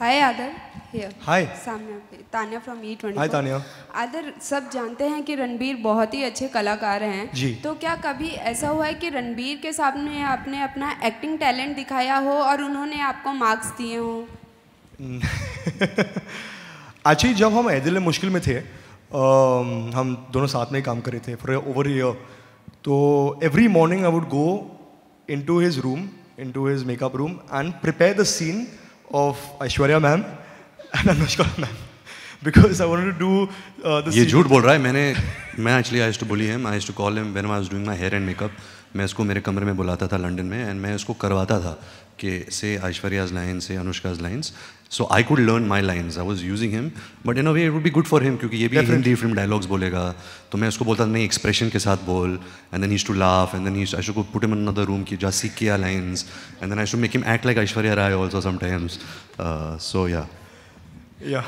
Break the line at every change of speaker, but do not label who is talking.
हाय Aadar hi सामने Tania from E twenty hi Tania Aadar सब जानते हैं कि रणबीर बहुत ही अच्छे कलाकार हैं जी तो क्या कभी ऐसा हुआ है कि रणबीर के सामने आपने अपना एक्टिंग टैलेंट दिखाया हो और उन्होंने आपको मार्क्स दिए हो
अच्छी जब हम ऐदिल मुश्किल में थे आ, हम दोनों साथ में ही काम कर रहे थे फॉर ओवर ईयर तो every morning I would go into his room into his makeup room and prepare the scene of Aishwarya ma'am and Anushka ma'am because I wanted to do uh, the. ये झूठ बोल रहा है
मैंने मैं actually I to bully him I to call him when I was doing my hair and makeup मैं उसको मेरे कमरे में बुलाता था लंदन में एंड मैं उसको करवाता था कि से ऐश्वर्याज लाइन से Anushka's lines so I could learn my lines I was using him but in a way it would भी गुड फॉर हिम क्योंकि ये भी हिंदी फिल्म डायलॉग्स बोलेगा तो मैं उसको बोलता नहीं एक्सप्रेशन के साथ बोल and then is to laugh and then is I go put em another room की जा सीख किया lines and then I should make him act like Aishwarya Rai also sometimes so या